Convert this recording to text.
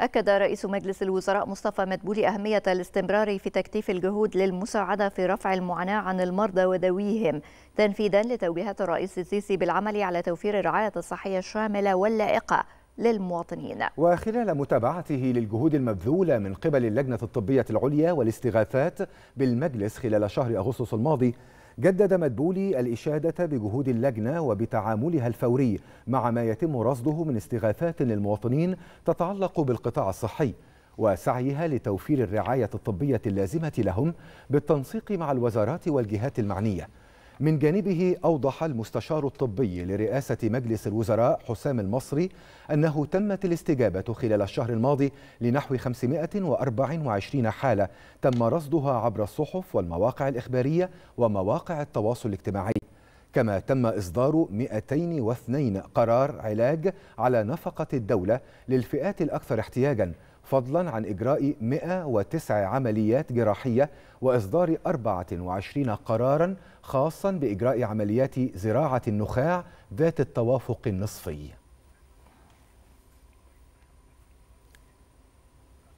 أكد رئيس مجلس الوزراء مصطفى مدبولي أهمية الاستمرار في تكثيف الجهود للمساعدة في رفع المعاناة عن المرضى وذويهم تنفيذا لتوجيهات الرئيس السيسي بالعمل على توفير الرعاية الصحية الشاملة واللائقة للمواطنين وخلال متابعته للجهود المبذولة من قبل اللجنة الطبية العليا والاستغاثات بالمجلس خلال شهر أغسطس الماضي جدد مدبولي الإشادة بجهود اللجنة وبتعاملها الفوري مع ما يتم رصده من استغاثات للمواطنين تتعلق بالقطاع الصحي وسعيها لتوفير الرعاية الطبية اللازمة لهم بالتنسيق مع الوزارات والجهات المعنية من جانبه أوضح المستشار الطبي لرئاسة مجلس الوزراء حسام المصري أنه تمت الاستجابة خلال الشهر الماضي لنحو 524 حالة تم رصدها عبر الصحف والمواقع الإخبارية ومواقع التواصل الاجتماعي كما تم إصدار 202 قرار علاج على نفقة الدولة للفئات الأكثر احتياجاً فضلا عن إجراء 109 عمليات جراحية وإصدار 24 قرارا خاصا بإجراء عمليات زراعة النخاع ذات التوافق النصفي